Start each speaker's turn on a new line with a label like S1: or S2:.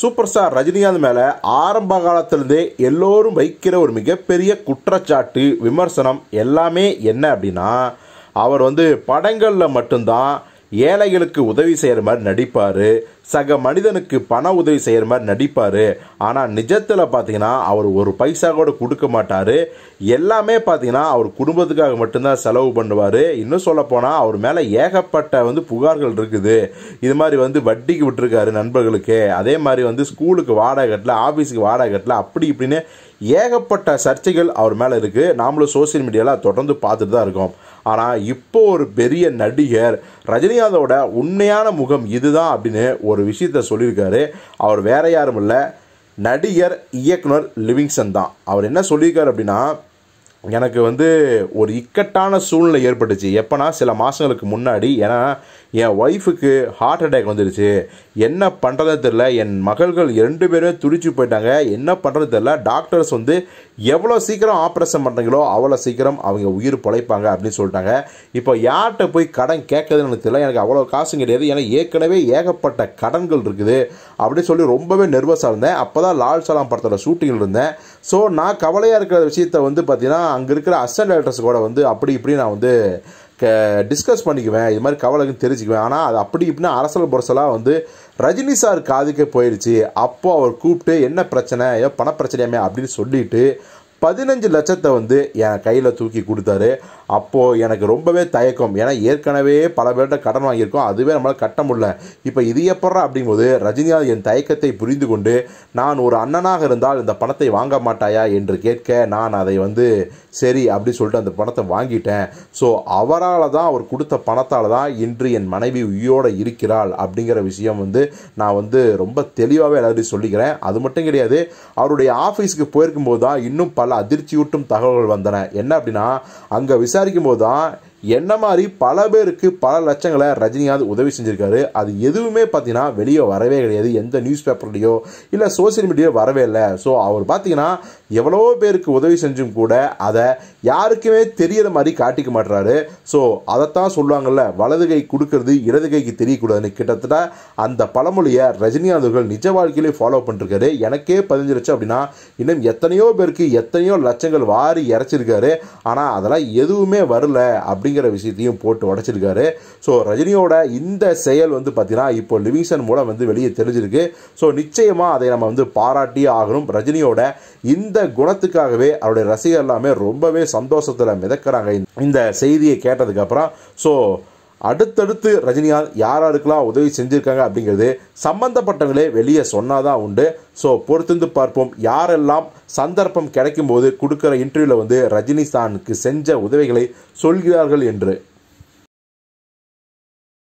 S1: super star Rajinikanth மேலே ஆரம்ப காலத்திலிருந்தே எல்லோரும் வைக்கிற ஒரு மிகப்பெரிய குற்றச்சாட்டு விமர்சனம் எல்லாமே என்ன அப்படின்னா அவர் வந்து படங்களில் மட்டும்தான் ஏழைகளுக்கு உதவி செய்கிற மாதிரி நடிப்பார் சக மனிதனுக்கு பண உதவி செய்கிற மாதிரி நடிப்பார் ஆனால் நிஜத்தில் பார்த்தீங்கன்னா அவர் ஒரு பைசா கூட கொடுக்க மாட்டார் எல்லாமே பார்த்தீங்கன்னா அவர் குடும்பத்துக்காக மட்டும்தான் செலவு பண்ணுவார் இன்னும் சொல்லப்போனால் அவர் மேலே ஏகப்பட்ட வந்து புகார்கள் இருக்குது இது மாதிரி வந்து வட்டிக்கு விட்டுருக்காரு நண்பர்களுக்கு அதே மாதிரி வந்து ஸ்கூலுக்கு வாடகை கட்டல ஆஃபீஸுக்கு வாடகை கட்டல அப்படி இப்படின்னு ஏகப்பட்ட சர்ச்சைகள் அவர் மேலே இருக்குது நாமளும் சோசியல் மீடியாவில் தொடர்ந்து பார்த்துட்டு தான் இருக்கோம் ஆனால் இப்போ ஒரு பெரிய நடிகர் ரஜினிகாந்தோட உண்மையான முகம் இதுதான் அப்படின்னு ஒரு விஷயத்த சொல்லியிருக்காரு அவர் வேற யாரும் இல்லை நடிகர் இயக்குனர் லிவிங்ஸன் தான் அவர் என்ன சொல்லியிருக்காரு அப்படின்னா எனக்கு வந்து ஒரு இக்கட்டான சூழ்நிலை ஏற்பட்டுச்சு எப்போனா சில மாதங்களுக்கு முன்னாடி ஏன்னா என் ஒய்ஃபுக்கு ஹார்ட் அட்டாக் வந்துடுச்சு என்ன பண்ணுறதே தெரில என் மகள்கள் ரெண்டு பேரும் துடிச்சு போயிட்டாங்க என்ன பண்ணுறது தெரில டாக்டர்ஸ் வந்து எவ்வளோ சீக்கிரம் ஆப்ரேஷன் பண்ணுறீங்களோ அவ்வளோ சீக்கிரம் அவங்க உயிர் பொழைப்பாங்க அப்படின்னு சொல்லிட்டாங்க இப்போ யார்கிட்ட போய் கடன் கேட்குதுன்னு எனக்கு தெரியல எனக்கு அவ்வளோ காசும் கிடையாது ஏன்னா ஏற்கனவே ஏகப்பட்ட கடன்கள் இருக்குது அப்படின்னு சொல்லி ரொம்பவே நர்வஸாக இருந்தேன் அப்போ தான் லால் சலாம் படத்தோட ஷூட்டிங்கில் இருந்தேன் ஸோ நான் கவலையாக இருக்கிற விஷயத்த வந்து பார்த்திங்கன்னா அங்கே இருக்கிற அசன்ட் ரைட்டர்ஸ் கூட வந்து அப்படி இப்படி நான் வந்து க டிஸ்கஸ் பண்ணிக்குவேன் இது மாதிரி கவலைக்குன்னு தெரிஞ்சுக்குவேன் ஆனால் அது அப்படி இப்படின்னு அரசல் புரசலாக வந்து ரஜினி சார் காதுக்கே போயிடுச்சு அப்போது அவர் கூப்பிட்டு என்ன பிரச்சனை ஏதோ பணப்பிரச்சனையாமே அப்படின்னு சொல்லிட்டு பதினஞ்சு லட்சத்தை வந்து என் கையில் தூக்கி கொடுத்தாரு அப்போது எனக்கு ரொம்பவே தயக்கம் ஏன்னா ஏற்கனவே பல பேர்கிட்ட கடன் வாங்கியிருக்கோம் அதுவே நம்மளால் கட்ட முடியல இப்போ இது எப்பட்றா அப்படிங்கும்போது ரஜினிகாந்த் என் தயக்கத்தை புரிந்து கொண்டு நான் ஒரு அண்ணனாக இருந்தால் இந்த பணத்தை வாங்க மாட்டாயா என்று கேட்க நான் அதை வந்து சரி அப்படின்னு சொல்லிட்டு அந்த பணத்தை வாங்கிட்டேன் ஸோ அவரால் தான் அவர் கொடுத்த பணத்தால் தான் இன்று என் மனைவி உயிரோடு இருக்கிறாள் அப்படிங்கிற விஷயம் வந்து நான் வந்து ரொம்ப தெளிவாகவே எல்லாரும் சொல்லிக்கிறேன் அது மட்டும் கிடையாது அவருடைய ஆஃபீஸுக்கு போயிருக்கும்போது தான் இன்னும் பல அதிர்ச்சியூட்டும் தகவல்கள் வந்தன என்ன அப்படின்னா அங்கே விசாரிக்கும் போது தான் என்ன மாதிரி பல பேருக்கு பல லட்சங்களை ரஜினிகாந்த் உதவி செஞ்சுருக்காரு அது எதுவுமே பார்த்தீங்கன்னா வெளியே வரவே கிடையாது எந்த நியூஸ் பேப்பர்லேயோ இல்லை சோசியல் மீடியாவோ வரவே இல்லை ஸோ அவர் பார்த்தீங்கன்னா எவ்வளோ பேருக்கு உதவி செஞ்சும் கூட அதை யாருக்குமே தெரியிற மாதிரி காட்டிக்க மாட்டுறாரு ஸோ அதைத்தான் சொல்லுவாங்கள்ல வலது கை கொடுக்கறது இடது கைக்கு தெரியக்கூடாதுன்னு கிட்டத்தட்ட அந்த பழமொழியை ரஜினிகாந்த் அவர்கள் நிஜ வாழ்க்கையிலே ஃபாலோ பண்ணிருக்காரு எனக்கே பதிஞ்சிருச்சு அப்படின்னா இன்னும் எத்தனையோ பேருக்கு எத்தனையோ லட்சங்கள் வாரி இறச்சிருக்காரு ஆனால் அதெல்லாம் எதுவுமே வரல அப்படி அப்படிங்கிற விஷயத்தையும் போட்டு உடச்சிருக்காரு ஸோ ரஜினியோட இந்த செயல் வந்து பார்த்தீங்கன்னா இப்போ லிவிஷன் மூலம் வந்து வெளியே தெரிஞ்சிருக்கு ஸோ நிச்சயமாக அதை நம்ம வந்து பாராட்டி ஆகணும் ரஜினியோட இந்த குணத்துக்காகவே அவருடைய ரசிகர் எல்லாமே ரொம்பவே சந்தோஷத்தில் மிதக்கிறாங்க இந்த செய்தியை கேட்டதுக்கப்புறம் ஸோ அடுத்தடுத்து ரஜினிகாந்த் யார் யாருக்கெல்லாம் உதவி செஞ்சுருக்காங்க அப்படிங்கிறது சம்பந்தப்பட்டவங்களே வெளியே சொன்னாதான் உண்டு ஸோ பொறுத்திருந்து பார்ப்போம் யாரெல்லாம் சந்தர்ப்பம் கிடைக்கும் போது கொடுக்குற இன்டர்வியூவில் வந்து ரஜினிகாந்துக்கு செஞ்ச உதவிகளை சொல்கிறார்கள் என்று